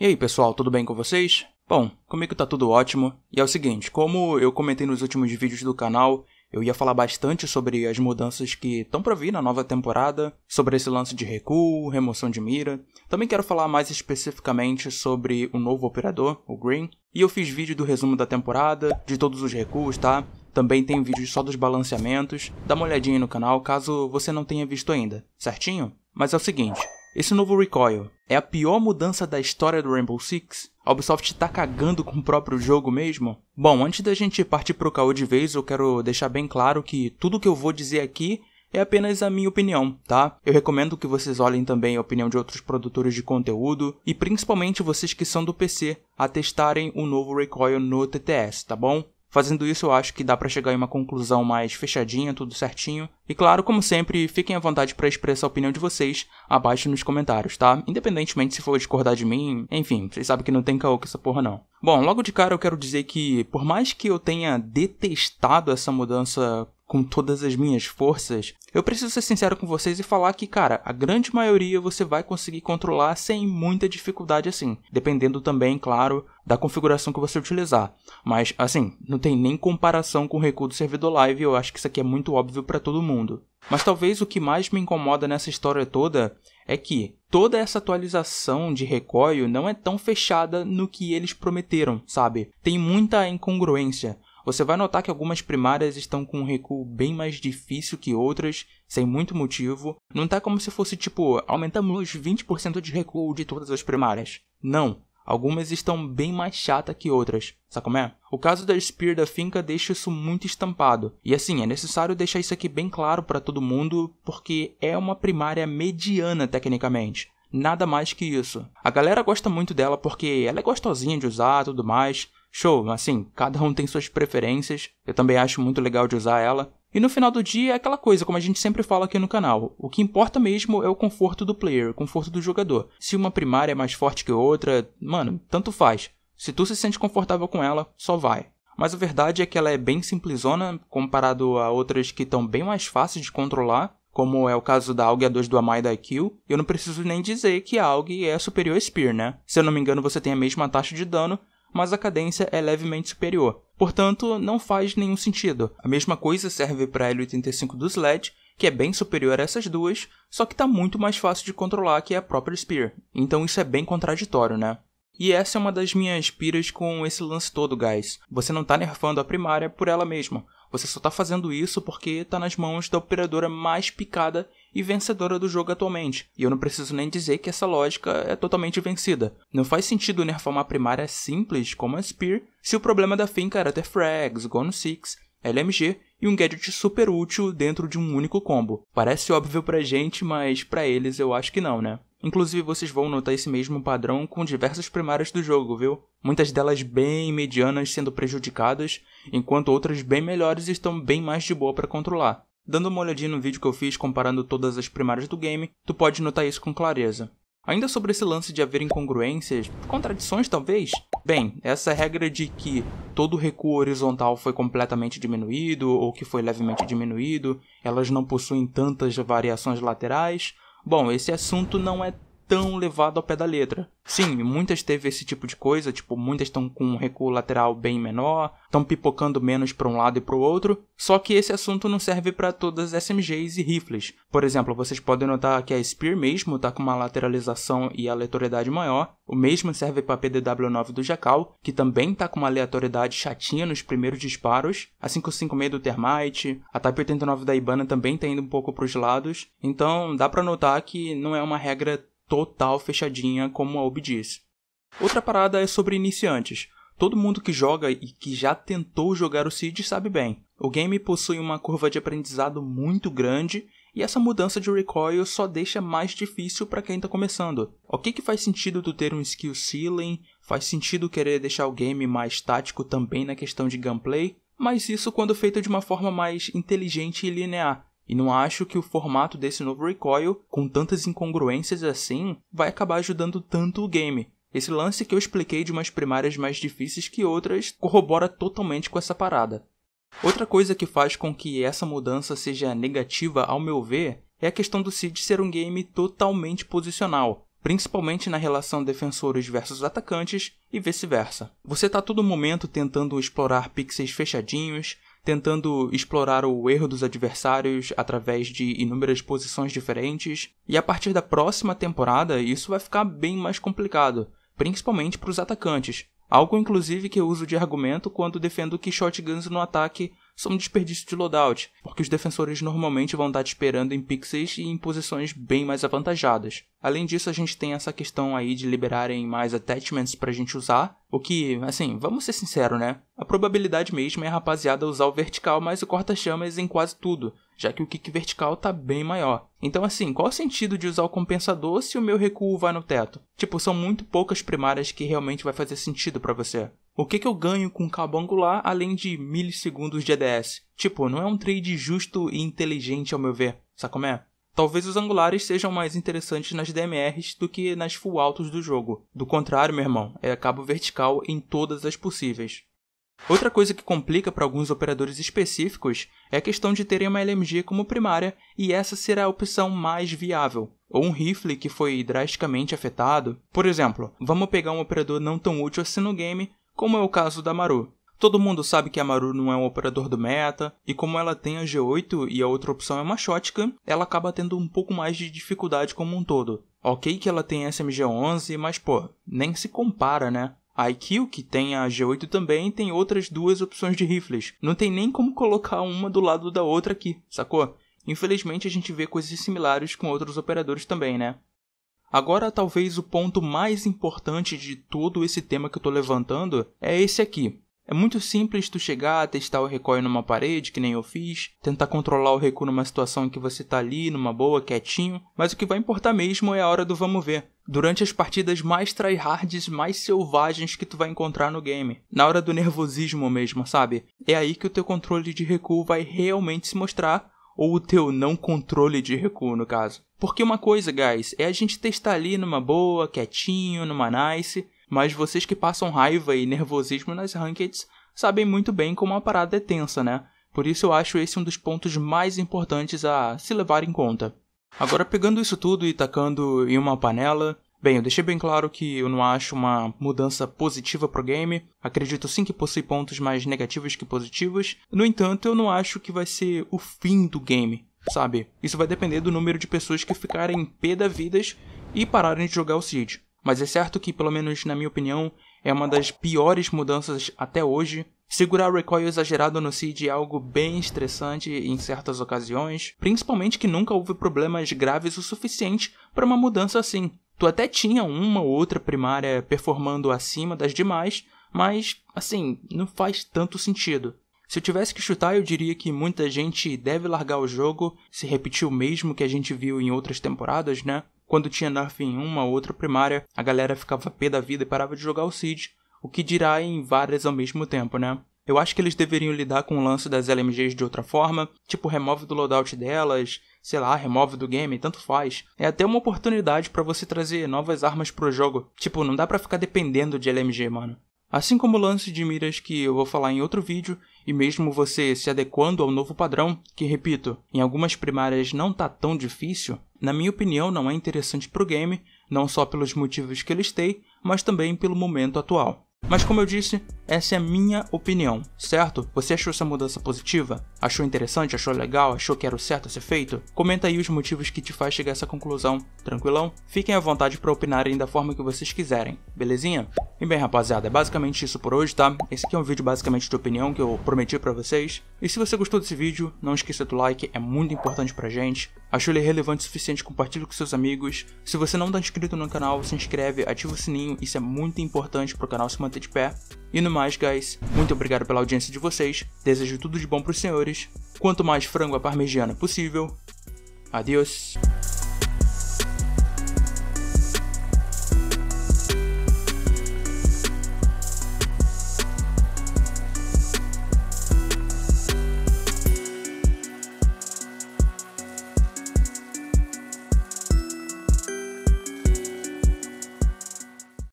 E aí, pessoal, tudo bem com vocês? Bom, comigo tá tudo ótimo. E é o seguinte, como eu comentei nos últimos vídeos do canal, eu ia falar bastante sobre as mudanças que estão para vir na nova temporada, sobre esse lance de recuo, remoção de mira. Também quero falar mais especificamente sobre o novo operador, o Green. E eu fiz vídeo do resumo da temporada, de todos os recuos, tá? Também tem vídeo só dos balanceamentos. Dá uma olhadinha no canal caso você não tenha visto ainda, certinho? Mas é o seguinte, esse novo recoil é a pior mudança da história do Rainbow Six? A Ubisoft tá cagando com o próprio jogo mesmo? Bom, antes da gente partir pro caô de vez, eu quero deixar bem claro que tudo que eu vou dizer aqui é apenas a minha opinião, tá? Eu recomendo que vocês olhem também a opinião de outros produtores de conteúdo e principalmente vocês que são do PC a testarem o novo Recoil no TTS, tá bom? Fazendo isso, eu acho que dá para chegar em uma conclusão mais fechadinha, tudo certinho. E claro, como sempre, fiquem à vontade para expressar a opinião de vocês abaixo nos comentários, tá? Independentemente se for discordar de mim, enfim, vocês sabem que não tem caô com essa porra não. Bom, logo de cara eu quero dizer que, por mais que eu tenha detestado essa mudança com todas as minhas forças, eu preciso ser sincero com vocês e falar que, cara, a grande maioria você vai conseguir controlar sem muita dificuldade assim, dependendo também, claro, da configuração que você utilizar. Mas assim, não tem nem comparação com o recuo do servidor live, eu acho que isso aqui é muito óbvio para todo mundo. Mas talvez o que mais me incomoda nessa história toda é que toda essa atualização de recoil não é tão fechada no que eles prometeram, sabe? Tem muita incongruência. Você vai notar que algumas primárias estão com um recuo bem mais difícil que outras, sem muito motivo. Não tá como se fosse tipo, aumentamos 20% de recuo de todas as primárias. Não, Algumas estão bem mais chatas que outras, sabe como é? O caso da Spear da Finca deixa isso muito estampado. E assim, é necessário deixar isso aqui bem claro para todo mundo, porque é uma primária mediana tecnicamente. Nada mais que isso. A galera gosta muito dela porque ela é gostosinha de usar tudo mais, show, assim, cada um tem suas preferências, eu também acho muito legal de usar ela. E no final do dia é aquela coisa, como a gente sempre fala aqui no canal, o que importa mesmo é o conforto do player, o conforto do jogador. Se uma primária é mais forte que outra, mano, tanto faz. Se tu se sente confortável com ela, só vai. Mas a verdade é que ela é bem simplesona comparado a outras que estão bem mais fáceis de controlar, como é o caso da AUG 2 do Amai da IQ, eu não preciso nem dizer que a AUG é superior a Spear, né? Se eu não me engano, você tem a mesma taxa de dano, mas a cadência é levemente superior. Portanto, não faz nenhum sentido. A mesma coisa serve para a L85 do SLED, que é bem superior a essas duas, só que está muito mais fácil de controlar que a própria Spear. Então isso é bem contraditório, né? E essa é uma das minhas piras com esse lance todo, guys. Você não está nerfando a primária por ela mesma. Você só está fazendo isso porque está nas mãos da operadora mais picada e vencedora do jogo atualmente. E eu não preciso nem dizer que essa lógica é totalmente vencida. Não faz sentido nerfar uma primária simples como a Spear se o problema da finca era ter frags, Gone 6, LMG e um gadget super útil dentro de um único combo. Parece óbvio pra gente, mas pra eles eu acho que não, né? Inclusive, vocês vão notar esse mesmo padrão com diversas primárias do jogo, viu? Muitas delas bem medianas sendo prejudicadas, enquanto outras bem melhores estão bem mais de boa para controlar. Dando uma olhadinha no vídeo que eu fiz comparando todas as primárias do game, tu pode notar isso com clareza. Ainda sobre esse lance de haver incongruências, contradições talvez? Bem, essa regra de que todo recuo horizontal foi completamente diminuído ou que foi levemente diminuído, elas não possuem tantas variações laterais, Bom, esse assunto não é tão levado ao pé da letra. Sim, muitas teve esse tipo de coisa, tipo, muitas estão com um recuo lateral bem menor, estão pipocando menos para um lado e para o outro, só que esse assunto não serve para todas as SMGs e rifles. Por exemplo, vocês podem notar que a Spear mesmo está com uma lateralização e aleatoriedade maior, o mesmo serve para a PDW9 do Jacal, que também está com uma aleatoriedade chatinha nos primeiros disparos, a 556 do Termite, a Type 89 da Ibana também está indo um pouco para os lados, então dá para notar que não é uma regra total fechadinha como a Obi disse. Outra parada é sobre iniciantes. Todo mundo que joga e que já tentou jogar o Siege sabe bem. O game possui uma curva de aprendizado muito grande e essa mudança de recoil só deixa mais difícil para quem está começando. O que, que faz sentido tu ter um skill ceiling? Faz sentido querer deixar o game mais tático também na questão de gameplay? Mas isso quando feito de uma forma mais inteligente e linear, e não acho que o formato desse novo recoil, com tantas incongruências assim, vai acabar ajudando tanto o game. Esse lance que eu expliquei de umas primárias mais difíceis que outras corrobora totalmente com essa parada. Outra coisa que faz com que essa mudança seja negativa, ao meu ver, é a questão do Cid ser um game totalmente posicional, principalmente na relação defensores versus atacantes e vice-versa. Você está todo momento tentando explorar pixels fechadinhos, tentando explorar o erro dos adversários através de inúmeras posições diferentes, e a partir da próxima temporada isso vai ficar bem mais complicado, principalmente para os atacantes. Algo inclusive que eu uso de argumento quando defendo que shotguns no ataque são um desperdício de loadout, porque os defensores normalmente vão estar te esperando em pixels e em posições bem mais avantajadas. Além disso, a gente tem essa questão aí de liberarem mais attachments pra gente usar, o que, assim, vamos ser sinceros, né? A probabilidade mesmo é a rapaziada usar o vertical mais o corta-chamas em quase tudo, já que o kick vertical tá bem maior. Então, assim, qual o sentido de usar o compensador se o meu recuo vai no teto? Tipo, são muito poucas primárias que realmente vai fazer sentido para você. O que, que eu ganho com cabo angular além de milissegundos de EDS? Tipo, não é um trade justo e inteligente ao meu ver, sabe como é? Talvez os angulares sejam mais interessantes nas DMRs do que nas full altos do jogo. Do contrário, meu irmão, é cabo vertical em todas as possíveis. Outra coisa que complica para alguns operadores específicos é a questão de terem uma LMG como primária e essa será a opção mais viável, ou um rifle que foi drasticamente afetado. Por exemplo, vamos pegar um operador não tão útil assim no game, como é o caso da Maru. Todo mundo sabe que a Maru não é um operador do meta, e como ela tem a G8 e a outra opção é uma shotgun, ela acaba tendo um pouco mais de dificuldade como um todo. Ok que ela tem SMG11, mas pô, nem se compara, né? A IQ, que tem a G8 também, tem outras duas opções de rifles. Não tem nem como colocar uma do lado da outra aqui, sacou? Infelizmente a gente vê coisas similares com outros operadores também, né? Agora, talvez o ponto mais importante de todo esse tema que eu estou levantando é esse aqui. É muito simples tu chegar, testar o recoil numa parede, que nem eu fiz, tentar controlar o recuo numa situação em que você tá ali, numa boa, quietinho, mas o que vai importar mesmo é a hora do vamos ver. Durante as partidas mais tryhards, mais selvagens que tu vai encontrar no game. Na hora do nervosismo mesmo, sabe? É aí que o teu controle de recuo vai realmente se mostrar ou o teu não controle de recuo, no caso. Porque uma coisa, guys, é a gente testar ali numa boa, quietinho, numa nice, mas vocês que passam raiva e nervosismo nas rankeds sabem muito bem como a parada é tensa, né? Por isso eu acho esse um dos pontos mais importantes a se levar em conta. Agora pegando isso tudo e tacando em uma panela, Bem, eu deixei bem claro que eu não acho uma mudança positiva pro game. Acredito sim que possui pontos mais negativos que positivos. No entanto, eu não acho que vai ser o fim do game, sabe? Isso vai depender do número de pessoas que ficarem pé da vidas e pararem de jogar o Siege. Mas é certo que, pelo menos na minha opinião, é uma das piores mudanças até hoje. Segurar o recoil exagerado no seed é algo bem estressante em certas ocasiões, principalmente que nunca houve problemas graves o suficiente para uma mudança assim. Tu até tinha uma ou outra primária performando acima das demais, mas, assim, não faz tanto sentido. Se eu tivesse que chutar, eu diria que muita gente deve largar o jogo, se repetir o mesmo que a gente viu em outras temporadas, né? Quando tinha nerf em uma ou outra primária, a galera ficava pé da vida e parava de jogar o Seed, o que dirá em várias ao mesmo tempo, né? Eu acho que eles deveriam lidar com o lance das LMGs de outra forma, tipo remove do loadout delas, sei lá, remove do game, tanto faz. É até uma oportunidade para você trazer novas armas pro jogo. Tipo, não dá para ficar dependendo de LMG, mano. Assim como o lance de miras que eu vou falar em outro vídeo, e mesmo você se adequando ao novo padrão, que repito, em algumas primárias não tá tão difícil, na minha opinião não é interessante pro game, não só pelos motivos que ele listei, mas também pelo momento atual. Mas como eu disse, essa é a minha opinião, certo? Você achou essa mudança positiva? Achou interessante? Achou legal? Achou que era o certo a ser feito? Comenta aí os motivos que te faz chegar a essa conclusão, tranquilão? Fiquem à vontade para opinarem da forma que vocês quiserem, belezinha? E bem, rapaziada, é basicamente isso por hoje, tá? Esse aqui é um vídeo basicamente de opinião que eu prometi para vocês. E se você gostou desse vídeo, não esqueça do like, é muito importante pra gente. Achou ele relevante o suficiente, compartilhe com seus amigos. Se você não tá inscrito no canal, se inscreve, ativa o sininho, isso é muito importante pro canal se manter de pé. E no mais, guys, muito obrigado pela audiência de vocês. Desejo tudo de bom pros senhores. Quanto mais frango à parmegiana possível. Adeus.